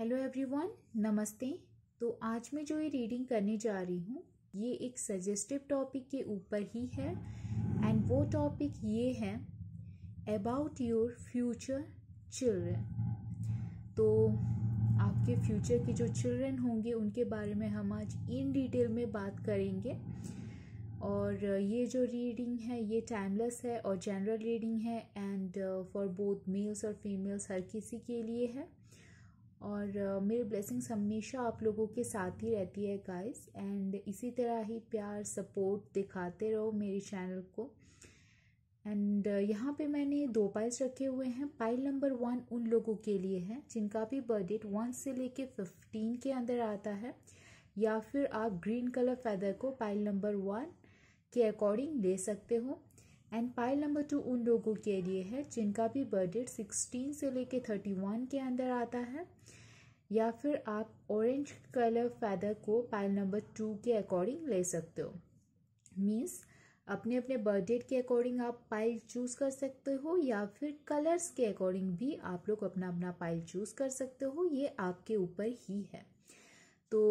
Hello everyone नमस्ते तो आज मैं जो ये रीडिंग करने जा रही हूँ ये एक सजेस्टिव टॉपिक के ऊपर ही है एंड वो टॉपिक ये है अबाउट योर फ्यूचर चिल्ड्रन तो आपके फ्यूचर के जो चिल्ड्रन होंगे उनके बारे में हम आज इन डिटेल में बात करेंगे और ये जो रीडिंग है ये टाइमलेस है और जनरल रीडिंग है एंड फॉर बोथ मेल्स और फीमेल्स हर किसी के लिए है और uh, मेरे ब्लेसिंग्स हमेशा आप लोगों के साथ ही रहती है गाइस एंड इसी तरह ही प्यार सपोर्ट दिखाते रहो मेरे चैनल को एंड uh, यहाँ पे मैंने दो पाइल्स रखे हुए हैं पाइल नंबर वन उन लोगों के लिए है जिनका भी बर्थडे वन से लेके फिफ्टीन के अंदर आता है या फिर आप ग्रीन कलर फैदर को पाइल नंबर वन के अकॉर्डिंग ले सकते हो एंड पाइल नंबर टू उन लोगों के लिए है जिनका भी बर्थडेट सिक्सटीन से लेके थर्टी वन के अंदर आता है या फिर आप ऑरेंज कलर फैदर को पाइल नंबर टू के अकॉर्डिंग ले सकते हो मीन्स अपने अपने बर्थडेट के अकॉर्डिंग आप पाइल चूज़ कर सकते हो या फिर कलर्स के अकॉर्डिंग भी आप लोग अपना अपना पाइल चूज़ कर सकते हो ये आपके ऊपर ही है तो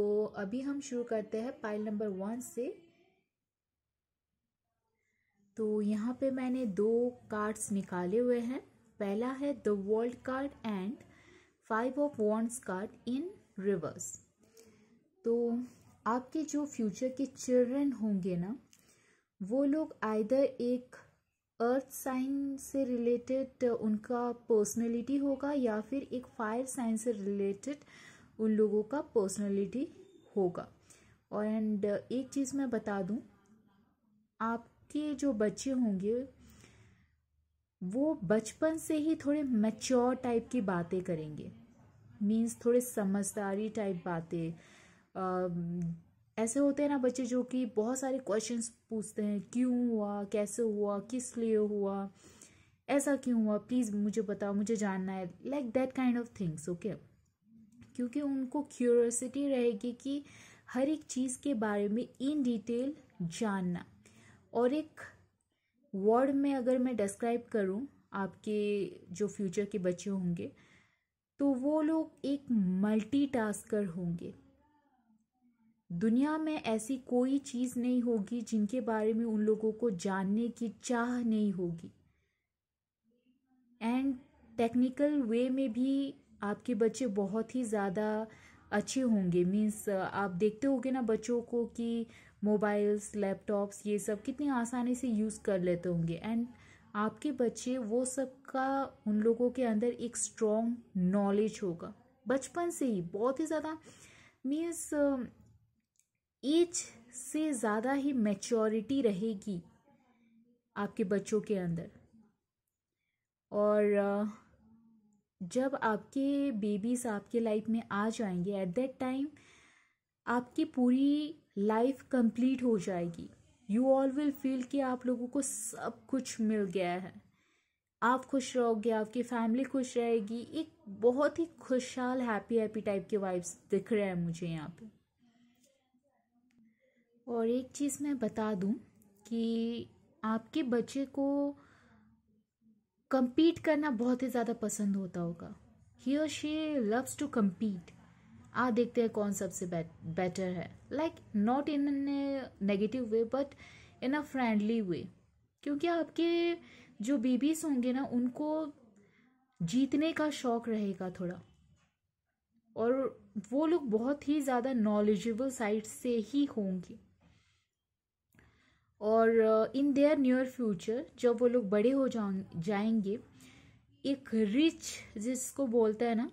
अभी हम शुरू करते हैं पाइल नंबर वन से तो यहाँ पे मैंने दो कार्ड्स निकाले हुए हैं पहला है the world card and five of wands card in reverse तो आपके जो फ्यूचर के चिल्ड्रन होंगे ना वो लोग आइदर एक अर्थ साइन से रिलेटेड उनका पर्सनैलिटी होगा या फिर एक फायर साइन से रिलेटेड उन लोगों का पर्सनैलिटी होगा और एंड एक चीज़ मैं बता दूं आप के जो बच्चे होंगे वो बचपन से ही थोड़े मैच्योर टाइप की बातें करेंगे मीन्स थोड़े समझदारी टाइप बातें ऐसे होते हैं ना बच्चे जो कि बहुत सारे क्वेश्चंस पूछते हैं क्यों हुआ कैसे हुआ किस लिए हुआ ऐसा क्यों हुआ प्लीज़ मुझे बताओ मुझे जानना है like that kind of things okay क्योंकि उनको क्यूरसिटी रहेगी कि हर एक चीज़ के बारे में इन डिटेल जानना और एक वर्ड में अगर मैं डिस्क्राइब करूं आपके जो फ्यूचर के बच्चे होंगे तो वो लोग एक मल्टीटास्कर होंगे दुनिया में ऐसी कोई चीज़ नहीं होगी जिनके बारे में उन लोगों को जानने की चाह नहीं होगी एंड टेक्निकल वे में भी आपके बच्चे बहुत ही ज़्यादा अच्छे होंगे मीन्स आप देखते होंगे ना बच्चों को कि मोबाइल्स लैपटॉप्स ये सब कितनी आसानी से यूज़ कर लेते होंगे एंड आपके बच्चे वो सब का उन लोगों के अंदर एक स्ट्रॉन्ग नॉलेज होगा बचपन से ही बहुत ही ज़्यादा मीन्स एज से ज़्यादा ही मेचोरिटी रहेगी आपके बच्चों के अंदर और जब आपके बेबीज़ आपके लाइफ में आ जाएंगे एट दैट टाइम आपकी पूरी लाइफ कंप्लीट हो जाएगी यू ऑल विल फील कि आप लोगों को सब कुछ मिल गया है आप खुश रहोगे आपकी फैमिली खुश रहेगी एक बहुत ही खुशहाल हैप्पी हैप्पी टाइप के वाइब्स दिख रहे हैं मुझे यहाँ पे और एक चीज़ मैं बता दूँ कि आपके बच्चे को कम्पीट करना बहुत ही ज़्यादा पसंद होता होगा ही और शी लव्स टू कम्पीट आ देखते हैं कौन सबसे बेटर है like not in negative way but in a friendly way क्योंकि आपके जो बेबीज होंगे ना उनको जीतने का शौक रहेगा थोड़ा और वो लोग बहुत ही ज़्यादा नॉलेजेबल साइड से ही होंगे और इन देयर नियर फ्यूचर जब वो लोग बड़े हो जाएंगे एक रिच जिसको बोलते हैं ना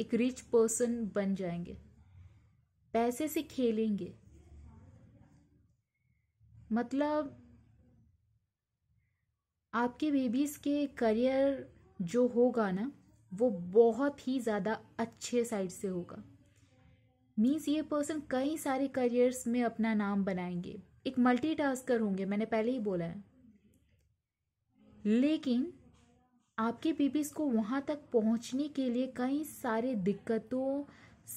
एक रिच पर्सन बन जाएंगे पैसे से खेलेंगे मतलब आपके बेबीज़ के करियर जो होगा ना वो बहुत ही ज़्यादा अच्छे साइड से होगा मीन्स ये पर्सन कई सारे करियर्स में अपना नाम बनाएंगे एक मल्टीटास्कर होंगे मैंने पहले ही बोला है लेकिन आपके बेबीज़ को वहाँ तक पहुँचने के लिए कई सारे दिक्कतों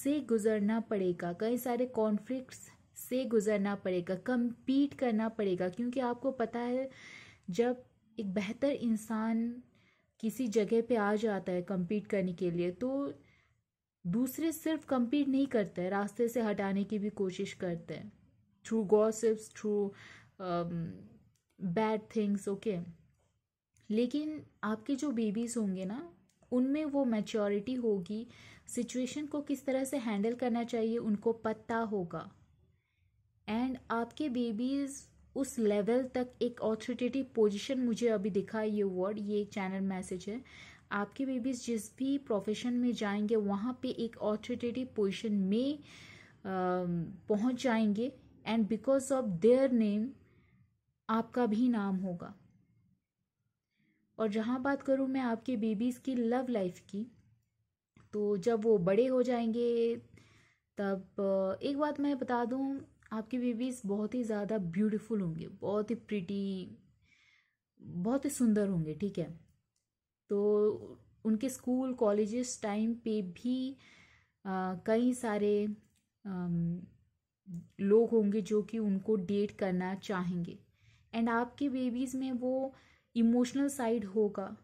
से गुजरना पड़ेगा कई सारे कॉन्फ्लिक्ट्स से गुजरना पड़ेगा कम्पीट करना पड़ेगा क्योंकि आपको पता है जब एक बेहतर इंसान किसी जगह पे आ जाता है कम्पीट करने के लिए तो दूसरे सिर्फ कम्पीट नहीं करते रास्ते से हटाने की भी कोशिश करते हैं through gossips through bad things okay लेकिन आपके जो बेबीज़ होंगे ना उनमें वो मैच्योरिटी होगी सिचुएशन को किस तरह से हैंडल करना चाहिए उनको पता होगा एंड आपके बेबीज़ उस लेवल तक एक ऑथोरिटेटिव पोजीशन मुझे अभी दिखा ये वर्ड ये एक चैनल मैसेज है आपके बेबीज जिस भी प्रोफेशन में जाएंगे वहाँ पे एक ऑथोरिटेटिव पोजीशन में पहुँच जाएंगे and because of their name आपका भी नाम होगा और जहाँ बात करूँ मैं आपके बेबीज़ की लव लाइफ की तो जब वो बड़े हो जाएंगे तब एक बात मैं बता दूँ आपके बेबीज़ बहुत ही ज़्यादा ब्यूटीफुल होंगे बहुत ही प्रिटी बहुत ही सुंदर होंगे ठीक है तो उनके स्कूल कॉलेजेस टाइम पे भी कई सारे आ, लोग होंगे जो कि उनको डेट करना चाहेंगे एंड आपके बेबीज़ में वो इमोशनल साइड होगा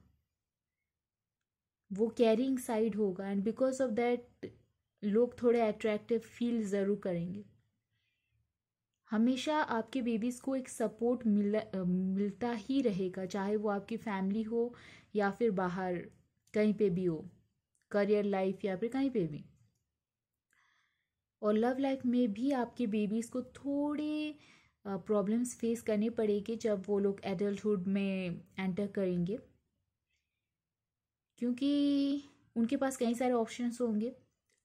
वो कैरिंग साइड होगा एंड बिकॉज ऑफ दैट लोग थोड़े अट्रैक्टिव फील ज़रूर करेंगे हमेशा आपके बेबीज़ को एक सपोर्ट मिल मिलता ही रहेगा चाहे वो आपकी फैमिली हो या फिर बाहर कहीं पे भी हो करियर लाइफ या फिर कहीं पे भी और लव लाइफ में भी आपके बेबीज़ को थोड़े प्रॉब्लम्स फेस करनी पड़ेगी जब वो लोग एडल्टहुड में एंटर करेंगे क्योंकि उनके पास कई सारे ऑप्शंस होंगे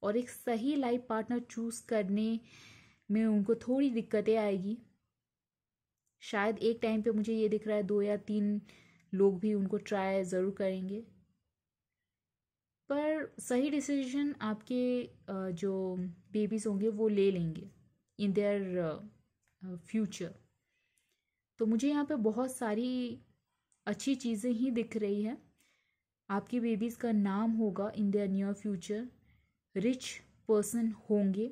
और एक सही लाइफ पार्टनर चूज़ करने में उनको थोड़ी दिक्कतें आएगी शायद एक टाइम पे मुझे ये दिख रहा है दो या तीन लोग भी उनको ट्राई ज़रूर करेंगे पर सही डिसीजन आपके जो बेबीज़ होंगे वो ले लेंगे इन देयर फ्यूचर तो मुझे यहाँ पे बहुत सारी अच्छी चीज़ें ही दिख रही है आपकी बेबीज़ का नाम होगा in the near future rich person होंगे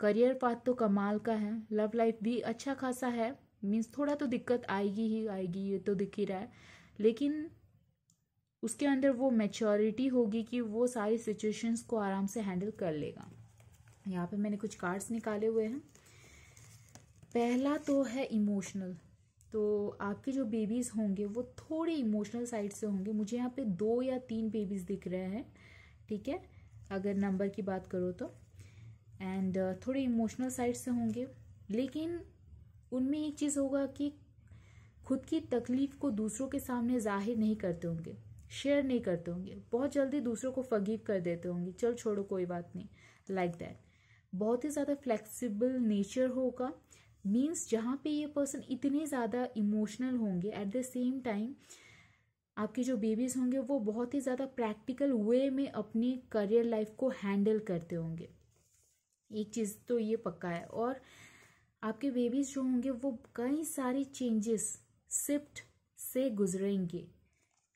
करियर पाथ तो कमाल का है लव लाइफ भी अच्छा खासा है मीन्स थोड़ा तो दिक्कत आएगी ही आएगी ये तो दिख ही रहा है लेकिन उसके अंदर वो मेचोरिटी होगी कि वो सारी सिचुएशंस को आराम से हैंडल कर लेगा यहाँ पे मैंने कुछ कार्ड्स निकाले हुए हैं पहला तो है इमोशनल तो आपके जो बेबीज़ होंगे वो थोड़े इमोशनल साइड से होंगे मुझे यहाँ पे दो या तीन बेबीज़ दिख रहे हैं ठीक है अगर नंबर की बात करो तो एंड uh, थोड़े इमोशनल साइड से होंगे लेकिन उनमें एक चीज़ होगा कि खुद की तकलीफ़ को दूसरों के सामने जाहिर नहीं करते होंगे शेयर नहीं करते होंगे बहुत जल्दी दूसरों को फगीव कर देते होंगे चल छोड़ो कोई बात नहीं लाइक like दैट बहुत ही ज़्यादा फ्लेक्सिबल नेचर होगा मीन्स जहाँ पे ये पर्सन इतने ज़्यादा इमोशनल होंगे एट द सेम टाइम आपके जो बेबीज़ होंगे वो बहुत ही ज़्यादा प्रैक्टिकल वे में अपनी करियर लाइफ को हैंडल करते होंगे एक चीज़ तो ये पक्का है और आपके बेबीज़ जो होंगे वो कई सारे चेंजेस शिफ्ट से गुजरेंगे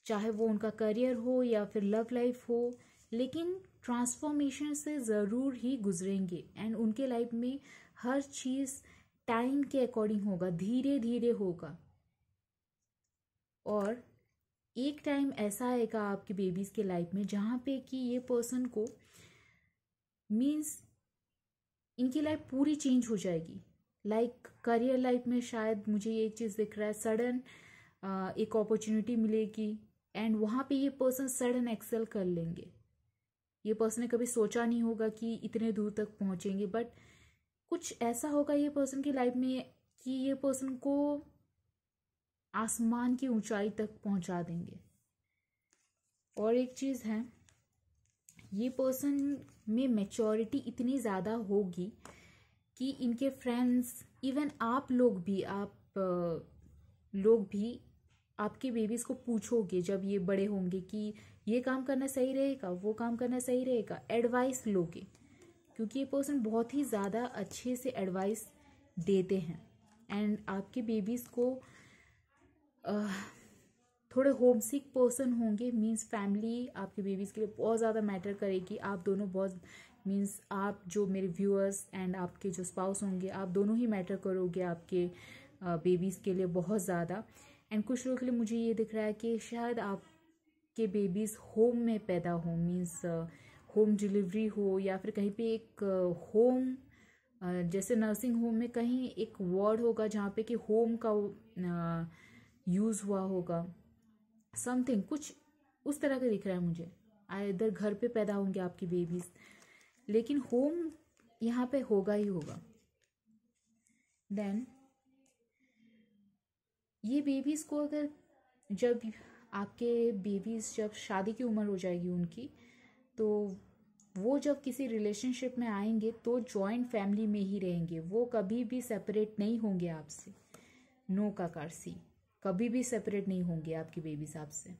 चाहे वो उनका करियर हो या फिर लव लाइफ हो लेकिन ट्रांसफॉर्मेशन से ज़रूर ही गुजरेंगे एंड उनके लाइफ में हर चीज़ टाइम के अकॉर्डिंग होगा धीरे धीरे होगा और एक टाइम ऐसा आएगा आपके बेबीज़ के लाइफ में जहाँ पे कि ये पर्सन को मीन्स इनकी लाइफ पूरी चेंज हो जाएगी लाइक करियर लाइफ में शायद मुझे ये चीज़ दिख रहा है सडन एक अपॉर्चुनिटी मिलेगी एंड वहाँ पे ये पर्सन सडन एक्सेल कर लेंगे ये पर्सन ने कभी सोचा नहीं होगा कि इतने दूर तक पहुँचेंगे बट कुछ ऐसा होगा ये पर्सन की लाइफ में कि ये पर्सन को आसमान की ऊंचाई तक पहुंचा देंगे और एक चीज़ है ये पर्सन में मेचोरिटी इतनी ज़्यादा होगी कि इनके फ्रेंड्स इवन आप लोग भी आप लोग भी आपके बेबीज़ को पूछोगे जब ये बड़े होंगे कि ये काम करना सही रहेगा वो काम करना सही रहेगा एडवाइस लोगे क्योंकि ये पर्सन बहुत ही ज़्यादा अच्छे से एडवाइस देते हैं एंड आपके बेबीज़ को थोड़े होम सिक पर्सन होंगे मींस फैमिली आपके बेबीज़ के लिए बहुत ज़्यादा मैटर करेगी आप दोनों बहुत मींस आप जो मेरे व्यूअर्स एंड आपके जो स्पाउस होंगे आप दोनों ही मैटर करोगे आपके बेबीज़ के लिए बहुत ज़्यादा एंड कुछ लोगों के लिए मुझे ये दिख रहा है कि शायद आपके बेबीज़ होम में पैदा हों मीन्स होम डिलीवरी हो या फिर कहीं पे एक होम जैसे नर्सिंग होम में कहीं एक वार्ड होगा जहाँ पे कि होम का यूज़ हुआ होगा समथिंग कुछ उस तरह का दिख रहा है मुझे इधर घर पे पैदा होंगे आपकी बेबीज लेकिन होम यहाँ पे होगा ही होगा देन ये बेबीज़ को अगर जब आपके बेबीज़ जब शादी की उम्र हो जाएगी उनकी तो वो जब किसी रिलेशनशिप में आएंगे तो जॉइंट फैमिली में ही रहेंगे वो कभी भी सेपरेट नहीं होंगे आपसे नो का कार सी कभी भी सेपरेट नहीं होंगे आपके बेबीज आपसे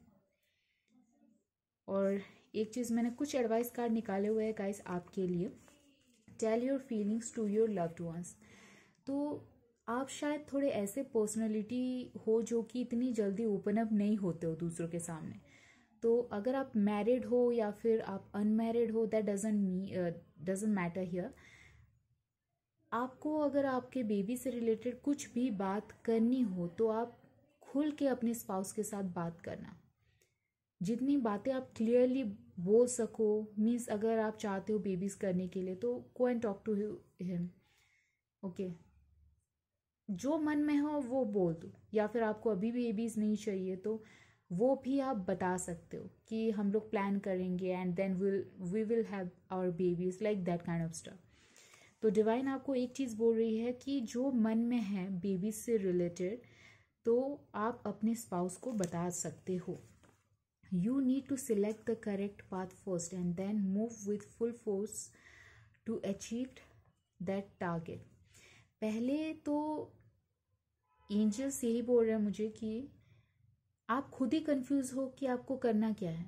और एक चीज़ मैंने कुछ एडवाइस कार्ड निकाले हुए हैं गाइस आपके लिए tell your feelings to your loved ones तो आप शायद थोड़े ऐसे पर्सनैलिटी हो जो कि इतनी जल्दी ओपन अप नहीं होते हो दूसरों के सामने तो अगर आप मैरिड हो या फिर आप अनमैरिड हो that doesn't doesn't matter here आपको अगर आपके बेबी से रिलेटेड कुछ भी बात करनी हो तो आप खुल के अपने स्पाउस के साथ बात करना जितनी बातें आप क्लियरली बोल सको मीन्स अगर आप चाहते हो बेबीज करने के लिए तो को and talk to him okay जो मन में हो वो बोल दो या फिर आपको अभी बेबीज नहीं चाहिए तो वो भी आप बता सकते हो कि हम लोग प्लान करेंगे and then will we will have our babies like that kind of stuff तो डिवाइन आपको एक चीज़ बोल रही है कि जो मन में है बेबीज से रिलेटेड तो आप अपने स्पाउस को बता सकते हो you need to select the correct path first and then move with full force to achieve that target पहले तो एंजल्स यही बोल रहे हैं मुझे कि आप खुद ही कंफ्यूज हो कि आपको करना क्या है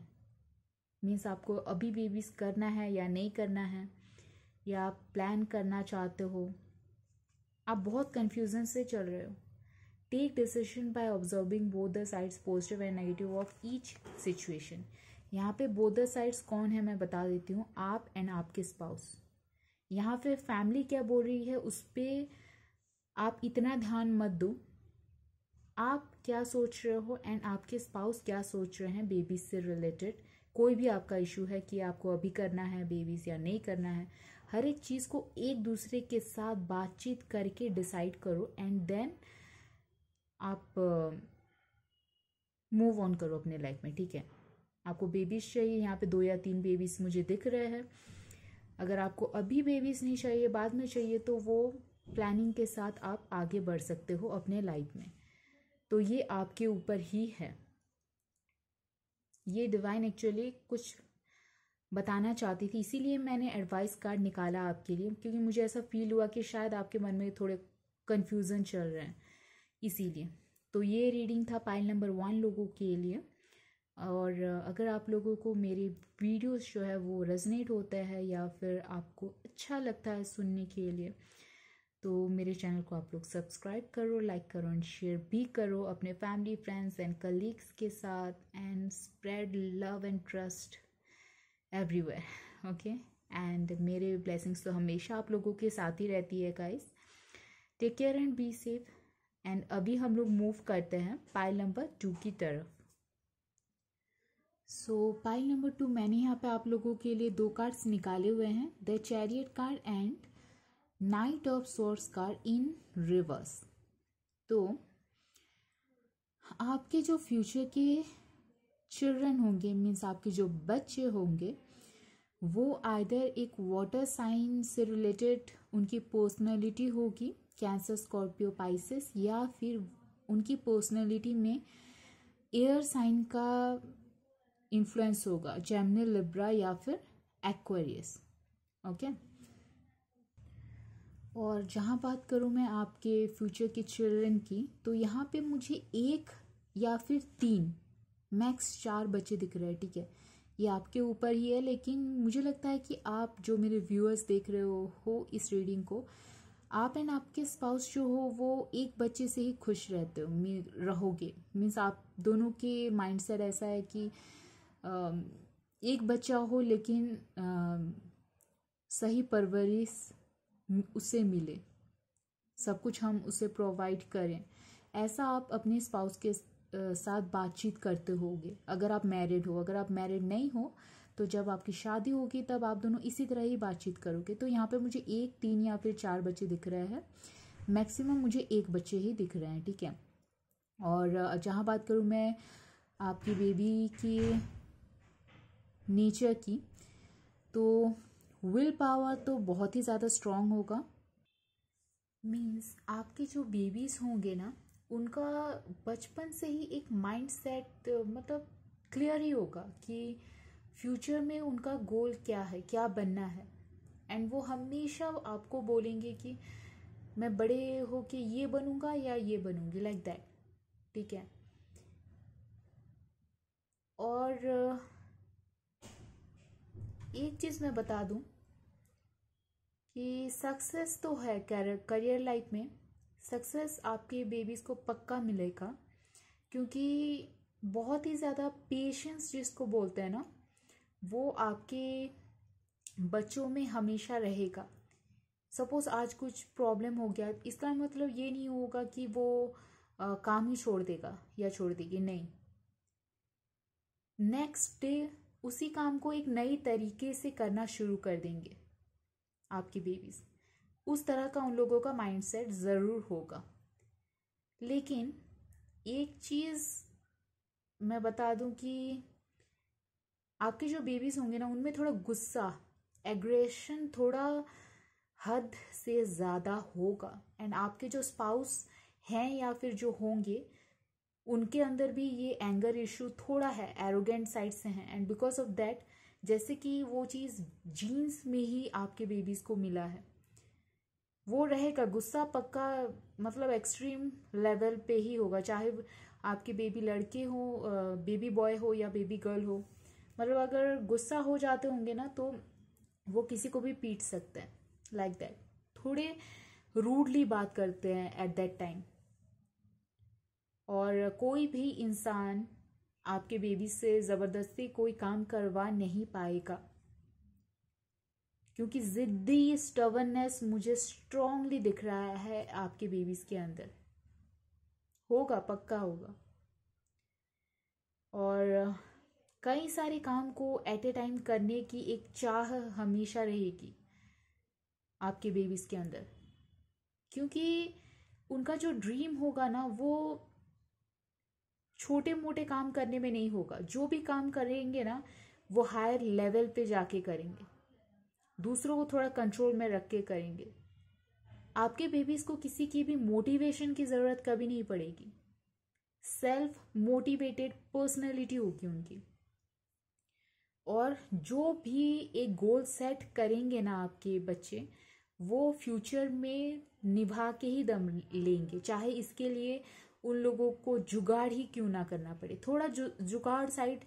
मीन्स आपको अभी बेबीज करना है या नहीं करना है या आप प्लान करना चाहते हो आप बहुत कन्फ्यूज़न से चल रहे हो take decision by observing both the sides positive and negative of each situation यहाँ पे बोथ द साइड्स कौन है मैं बता देती हूँ आप एंड आपके स्पाउस यहाँ पे फैमिली क्या बोल रही है उस पर आप इतना ध्यान मत दो आप क्या सोच रहे हो एंड आपके स्पाउस क्या सोच रहे हैं बेबी से रिलेटेड कोई भी आपका इशू है कि आपको अभी करना है बेबीज या नहीं करना है हर एक चीज़ को एक दूसरे के साथ बातचीत करके डिसाइड करो एंड देन आप मूव uh, ऑन करो अपने लाइफ में ठीक है आपको बेबीज चाहिए यहाँ पे दो या तीन बेबीज मुझे दिख रहे हैं अगर आपको अभी बेबीज नहीं चाहिए बाद में चाहिए तो वो प्लानिंग के साथ आप आगे बढ़ सकते हो अपने लाइफ में तो ये आपके ऊपर ही है ये डिवाइन एक्चुअली कुछ बताना चाहती थी इसीलिए मैंने एडवाइस कार्ड निकाला आपके लिए क्योंकि मुझे ऐसा फील हुआ कि शायद आपके मन में थोड़े कन्फ्यूज़न चल रहे हैं इसीलिए तो ये रीडिंग था पाइल नंबर वन लोगों के लिए और अगर आप लोगों को मेरे वीडियोस जो है वो रेजनेट होता है या फिर आपको अच्छा लगता है सुनने के लिए तो मेरे चैनल को आप लोग सब्सक्राइब करो लाइक करो एंड शेयर भी करो अपने फैमिली फ्रेंड्स एंड कलीग्स के साथ and spread love and trust everywhere okay and मेरे ब्लेसिंग्स तो हमेशा आप लोगों के साथ ही रहती है guys take care and be safe and अभी हम लोग मूव करते हैं पाइल नंबर टू की तरफ सो पाइल नंबर टू मैंने यहाँ पे आप लोगों के लिए दो कार्ड्स निकाले हुए हैं the chariot card and knight of swords card in reverse तो आपके जो फ्यूचर के चिल्ड्रन होंगे मीन्स आपके जो बच्चे होंगे वो आइदर एक वाटर साइन से रिलेटेड उनकी पर्सनालिटी होगी कैंसर स्कॉर्पियो पाइसिस या फिर उनकी पर्सनालिटी में एयर साइन का इन्फ्लुएंस होगा जेमने लिब्रा या फिर एक्वेरियस ओके okay? और जहाँ बात करूँ मैं आपके फ्यूचर के चिल्ड्रन की तो यहाँ पे मुझे एक या फिर तीन मैक्स चार बच्चे दिख रहे हैं ठीक है ये आपके ऊपर ही है लेकिन मुझे लगता है कि आप जो मेरे व्यूअर्स देख रहे हो हो इस रीडिंग को आप एंड आपके स्पाउस जो हो वो एक बच्चे से ही खुश रहते हो रहोगे मीन्स आप दोनों के माइंडसेट ऐसा है कि एक बच्चा हो लेकिन सही परवरिश उसे मिले सब कुछ हम उसे प्रोवाइड करें ऐसा आप अपने स्पाउस के साथ बातचीत करते होगे अगर आप मैरिड हो अगर आप मैरिड नहीं हो तो जब आपकी शादी होगी तब आप दोनों इसी तरह ही बातचीत करोगे तो यहाँ पे मुझे एक तीन या फिर चार बच्चे दिख रहे हैं मैक्सिमम मुझे एक बच्चे ही दिख रहे हैं ठीक है और जहाँ बात करूँ मैं आपकी बेबी के नेचर की तो विल पावर तो बहुत ही ज़्यादा स्ट्रांग होगा मीन्स आपके जो बेबीज़ होंगे ना उनका बचपन से ही एक माइंड सेट मतलब क्लियर ही होगा कि फ्यूचर में उनका गोल क्या है क्या बनना है एंड वो हमेशा आपको बोलेंगे कि मैं बड़े हो के ये बनूंगा या ये बनूंगी लाइक दैट ठीक है और एक चीज़ मैं बता दूं कि सक्सेस तो है करियर लाइफ में सक्सेस आपके बेबीज़ को पक्का मिलेगा क्योंकि बहुत ही ज़्यादा पेशेंस जिसको बोलते हैं ना वो आपके बच्चों में हमेशा रहेगा सपोज़ आज कुछ प्रॉब्लम हो गया इसका मतलब ये नहीं होगा कि वो आ, काम ही छोड़ देगा या छोड़ देगी नहीं नेक्स्ट डे उसी काम को एक नई तरीके से करना शुरू कर देंगे आपकी बेबीज उस तरह का उन लोगों का माइंडसेट ज़रूर होगा लेकिन एक चीज़ मैं बता दूं कि आपके जो बेबीज़ होंगे ना उनमें थोड़ा गुस्सा एग्रेशन थोड़ा हद से ज़्यादा होगा एंड आपके जो स्पाउस हैं या फिर जो होंगे उनके अंदर भी ये एंगर इशू थोड़ा है एरोगेंट साइड से हैं एंड बिकॉज ऑफ दैट जैसे कि वो चीज़ जीन्स में ही आपके बेबीज़ को मिला है वो रहेगा गुस्सा पक्का मतलब एक्सट्रीम लेवल पे ही होगा चाहे आपके बेबी लड़के हो बेबी बॉय हो या बेबी गर्ल हो मतलब अगर गुस्सा हो जाते होंगे ना तो वो किसी को भी पीट सकते हैं लाइक दैट थोड़े रूडली बात करते हैं एट दैट टाइम और कोई भी इंसान आपके बेबी से ज़बरदस्ती कोई काम करवा नहीं पाएगा क्योंकि ज़िद्दी स्टवननेस मुझे स्ट्रांगली दिख रहा है आपके बेबीज़ के अंदर होगा पक्का होगा और कई सारे काम को एट ए टाइम करने की एक चाह हमेशा रहेगी आपके बेबीज़ के अंदर क्योंकि उनका जो ड्रीम होगा ना वो छोटे मोटे काम करने में नहीं होगा जो भी काम करेंगे ना वो हायर लेवल पे जाके करेंगे दूसरों को थोड़ा कंट्रोल में रख के करेंगे आपके बेबीज को किसी की भी मोटिवेशन की ज़रूरत कभी नहीं पड़ेगी सेल्फ मोटिवेटेड पर्सनैलिटी होगी उनकी और जो भी एक गोल सेट करेंगे ना आपके बच्चे वो फ्यूचर में निभा के ही दम लेंगे चाहे इसके लिए उन लोगों को जुगाड़ ही क्यों ना करना पड़े थोड़ा जु जुगाड़ साइड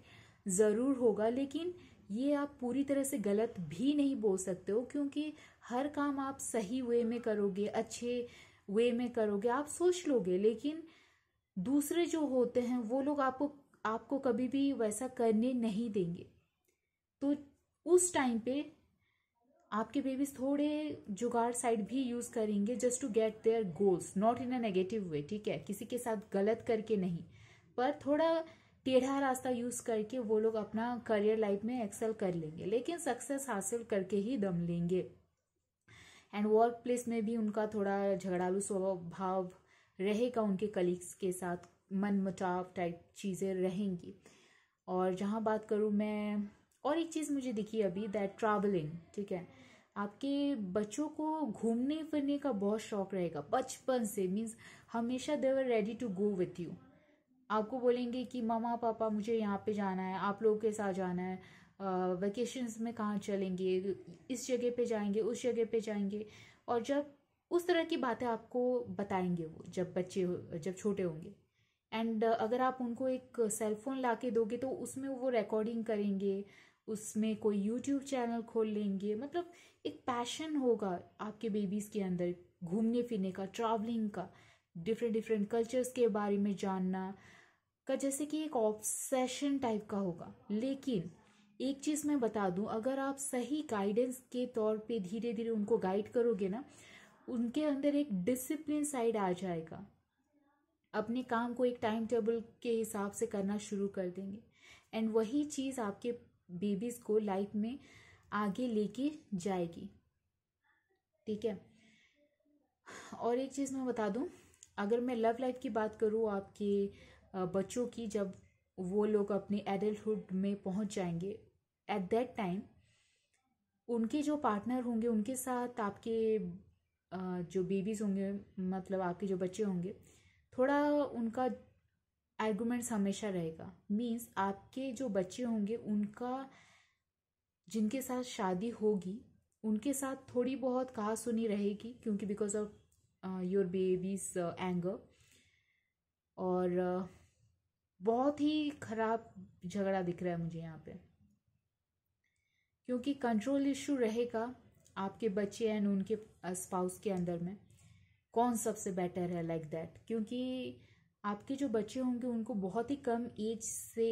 ज़रूर होगा लेकिन ये आप पूरी तरह से गलत भी नहीं बोल सकते हो क्योंकि हर काम आप सही वे में करोगे अच्छे वे में करोगे आप सोच लोगे लेकिन दूसरे जो होते हैं वो लोग आपको आपको कभी भी वैसा करने नहीं देंगे तो उस टाइम पे आपके बेबीज थोड़े जुगाड़ साइड भी यूज करेंगे just to get their goals not in a negative way ठीक है किसी के साथ गलत करके नहीं पर थोड़ा टेढ़ा रास्ता यूज करके वो लोग अपना करियर लाइफ में एक्सेल कर लेंगे लेकिन सक्सेस हासिल करके ही दम लेंगे एंड वर्क प्लेस में भी उनका थोड़ा झगड़ालू स्वभाव रहेगा उनके कलीग्स के साथ मन मुटाव टाइप चीज़ें रहेंगी और जहाँ बात करूँ मैं और एक चीज़ मुझे दिखी अभी दैट ट्रैवलिंग ठीक है आपके बच्चों को घूमने फिरने का बहुत शौक रहेगा बचपन से मीन्स हमेशा they're ready to go with you आपको बोलेंगे कि मामा पापा मुझे यहाँ पे जाना है आप लोगों के साथ जाना है वेकेशंस में कहाँ चलेंगे इस जगह पे जाएंगे उस जगह पे जाएंगे और जब उस तरह की बातें आपको बताएंगे वो जब बच्चे जब छोटे होंगे एंड अगर आप उनको एक सेल फोन ला के दोगे तो उसमें वो रिकॉर्डिंग करेंगे उसमें कोई यूट्यूब चैनल खोल लेंगे मतलब एक पैशन होगा आपके बेबीज़ के अंदर घूमने फिरने का ट्रैवलिंग का डिफरेंट डिफरेंट कल्चर्स के बारे में जानना का जैसे कि एक ऑब्सेशन टाइप का होगा लेकिन एक चीज़ मैं बता दूं अगर आप सही गाइडेंस के तौर पे धीरे धीरे उनको गाइड करोगे ना उनके अंदर एक डिसिप्लिन साइड आ जाएगा अपने काम को एक टाइम टेबल के हिसाब से करना शुरू कर देंगे एंड वही चीज़ आपके बेबीज़ को लाइफ में आगे लेके जाएगी ठीक है और एक चीज़ मैं बता दूँ अगर मैं लव लाइफ की बात करूँ आपके बच्चों की जब वो लोग अपने एडल्टहुड में पहुंच जाएंगे एट दैट टाइम उनके जो पार्टनर होंगे उनके साथ आपके जो बेबीज़ होंगे मतलब आपके जो बच्चे होंगे थोड़ा उनका आर्गूमेंट्स हमेशा रहेगा मीन्स आपके जो बच्चे होंगे उनका जिनके साथ शादी होगी उनके साथ थोड़ी बहुत कहा सुनी रहेगी क्योंकि because of your babies anger और uh, बहुत ही खराब झगड़ा दिख रहा है मुझे यहाँ पे क्योंकि कंट्रोल इशू रहेगा आपके बच्चे एंड उनके स्पाउस uh, के अंदर में कौन सबसे बेटर है लाइक like दैट क्योंकि आपके जो बच्चे होंगे उनको बहुत ही कम एज से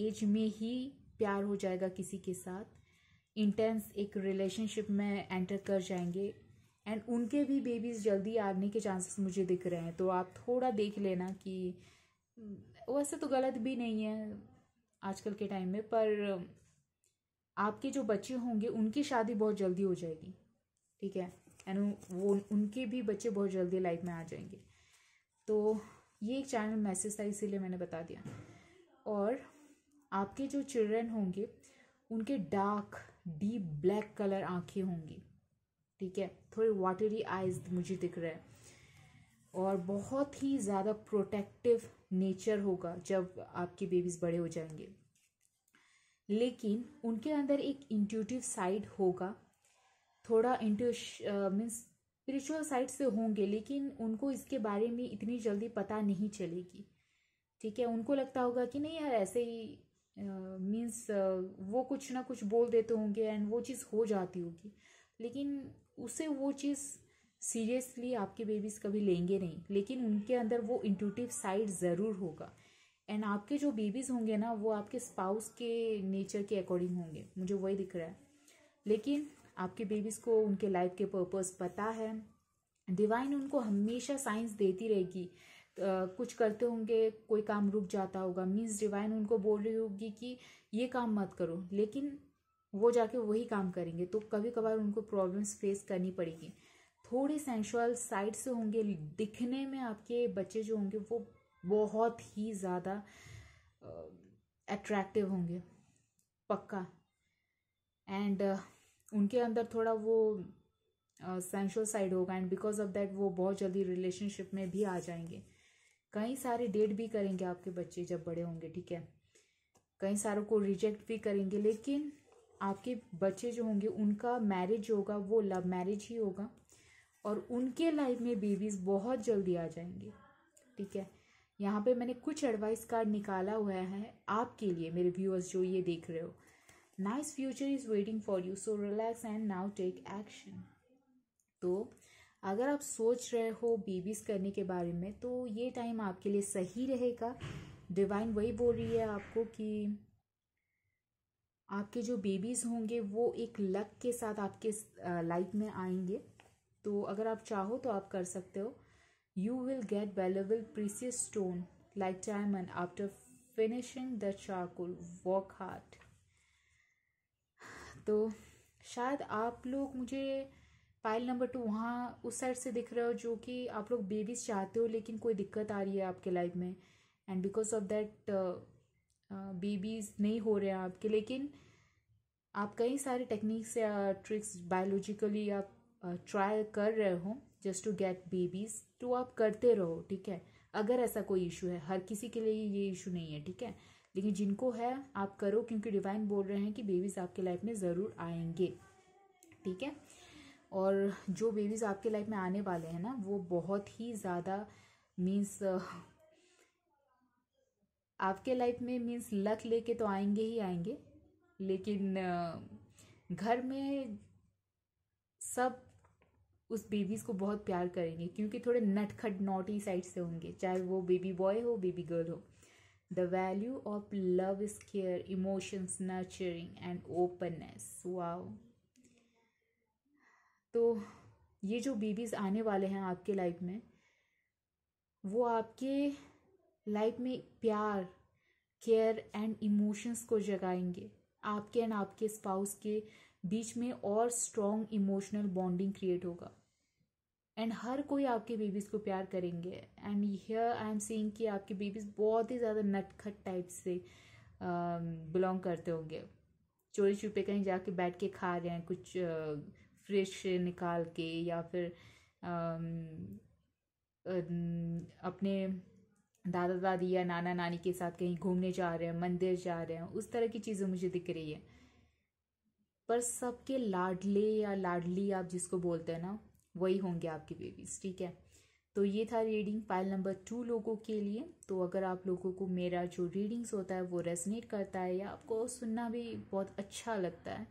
एज में ही प्यार हो जाएगा किसी के साथ इंटेंस एक रिलेशनशिप में एंटर कर जाएंगे एंड उनके भी बेबीज़ जल्दी आने के चांसेस मुझे दिख रहे हैं तो आप थोड़ा देख लेना कि हम्म, वैसे तो गलत भी नहीं है आजकल के टाइम में पर आपके जो बच्चे होंगे उनकी शादी बहुत जल्दी हो जाएगी ठीक है एंड वो उनके भी बच्चे बहुत जल्दी लाइफ में आ जाएंगे तो ये एक चैनल मैसेज था इसीलिए मैंने बता दिया और आपके जो चिल्ड्रन होंगे उनके डार्क डीप ब्लैक कलर आंखें होंगी ठीक है थोड़े वाटरी आइज मुझे दिख रहा है और बहुत ही ज़्यादा प्रोटेक्टिव नेचर होगा जब आपके बेबीज़ बड़े हो जाएंगे लेकिन उनके अंदर एक इंट्यूटिव साइड होगा थोड़ा intuition means uh, spiritual side से होंगे लेकिन उनको इसके बारे में इतनी जल्दी पता नहीं चलेगी ठीक है उनको लगता होगा कि नहीं यार ऐसे ही मीन्स uh, uh, वो कुछ ना कुछ बोल देते होंगे एंड वो चीज़ हो जाती होगी लेकिन उसे वो चीज़ सीरियसली आपके बेबीज़ कभी लेंगे नहीं लेकिन उनके अंदर वो इंटूटिव साइड ज़रूर होगा एंड आपके जो बेबीज़ होंगे ना वो आपके स्पाउस के नेचर के अकॉर्डिंग होंगे मुझे वही दिख रहा है लेकिन आपके बेबीज़ को उनके लाइफ के पर्पस पता है डिवाइन उनको हमेशा साइंस देती रहेगी Uh, कुछ करते होंगे कोई काम रुक जाता होगा मीन्स डिवाइन उनको बोल रही होगी कि ये काम मत करो लेकिन वो जाके वही काम करेंगे तो कभी कभार उनको प्रॉब्लम्स फेस करनी पड़ेगी थोड़े सेंशुअल साइड से होंगे दिखने में आपके बच्चे जो होंगे वो बहुत ही ज़्यादा अट्रैक्टिव uh, होंगे पक्का एंड uh, उनके अंदर थोड़ा वो सेंशुअल साइड होगा एंड बिकॉज ऑफ दैट वो बहुत जल्दी रिलेशनशिप में भी आ जाएंगे कई सारे डेट भी करेंगे आपके बच्चे जब बड़े होंगे ठीक है कई सारों को रिजेक्ट भी करेंगे लेकिन आपके बच्चे जो होंगे उनका मैरिज होगा वो लव मैरिज ही होगा और उनके लाइफ में बेबीज़ बहुत जल्दी आ जाएंगे ठीक है यहाँ पे मैंने कुछ एडवाइस कार्ड निकाला हुआ है आपके लिए मेरे व्यूअर्स जो ये देख रहे हो nice future is waiting for you so relax and now take action तो अगर आप सोच रहे हो बेबीज़ करने के बारे में तो ये टाइम आपके लिए सही रहेगा डिवाइन वही बोल रही है आपको कि आपके जो बेबीज़ होंगे वो एक लक के साथ आपके लाइफ में आएंगे तो अगर आप चाहो तो आप कर सकते हो you will get valuable precious stone like diamond after finishing the charcoal work hard तो शायद आप लोग मुझे फाइल नंबर टू वहाँ उस साइड से दिख रहे हो जो कि आप लोग बेबीज चाहते हो लेकिन कोई दिक्कत आ रही है आपके लाइफ में and because of that babies नहीं हो रहे हैं आपके लेकिन आप कई सारे टेक्निक्स या ट्रिक्स बायोलॉजिकली आप ट्राई uh, कर रहे हो जस्ट टू गेट बेबीज तो आप करते रहो ठीक है अगर ऐसा कोई इशू है हर किसी के लिए ये इशू नहीं है ठीक है लेकिन जिनको है आप करो क्योंकि डिवाइन बोल रहे हैं कि बेबीज़ आपके लाइफ में ज़रूर आएंगे ठीक है और जो बेबीज़ आपके लाइफ में आने वाले हैं ना वो बहुत ही ज़्यादा मीन्स आपके लाइफ में मीन्स लक लेके तो आएंगे ही आएंगे लेकिन घर में सब उस बेबीज़ को बहुत प्यार करेंगे क्योंकि थोड़े नटखट नोटी साइड से होंगे चाहे वो बेबी बॉय हो बेबी गर्ल हो The value of love is care, emotions, nurturing, and openness. Wow. तो ये जो बेबीज़ आने वाले हैं आपके लाइफ में वो आपके लाइफ में प्यार केयर एंड इमोशंस को जगाएंगे आपके एंड आपके स्पाउस के बीच में और स्ट्रॉन्ग इमोशनल बॉन्डिंग क्रिएट होगा एंड हर कोई आपकी बेबीज़ को प्यार करेंगे and here I am seeing कि आपकी बेबीज़ बहुत ही ज़्यादा नटखट टाइप से बिलोंग करते होंगे चोरी छुपे कहीं जाके बैठ के खा रहे हैं कुछ फ्रेश निकाल के या फिर अपने दादा दादी या नाना नानी के साथ कहीं घूमने जा रहे हैं मंदिर जा रहे हैं उस तरह की चीज़ें मुझे दिख रही है पर सबके लाडले या लाडली आप जिसको बोलते हैं ना वही होंगे आपके बेबीज़ ठीक है तो ये था रीडिंग फाइल नंबर टू लोगों के लिए तो अगर आप लोगों को मेरा जो रीडिंग्स होता है वो रेजनेट करता है या आपको सुनना भी बहुत अच्छा लगता है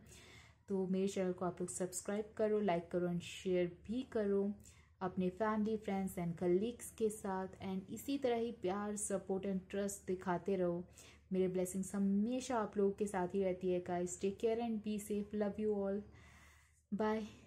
तो मेरे चैनल को आप लोग सब्सक्राइब करो लाइक करो एंड शेयर भी करो अपने फैमिली फ्रेंड्स एंड कलीग्स के साथ एंड इसी तरह ही प्यार सपोर्ट एंड ट्रस्ट दिखाते रहो मेरे ब्लेसिंग्स हमेशा आप लोगों के साथ ही रहती है guys take care and be safe love you all bye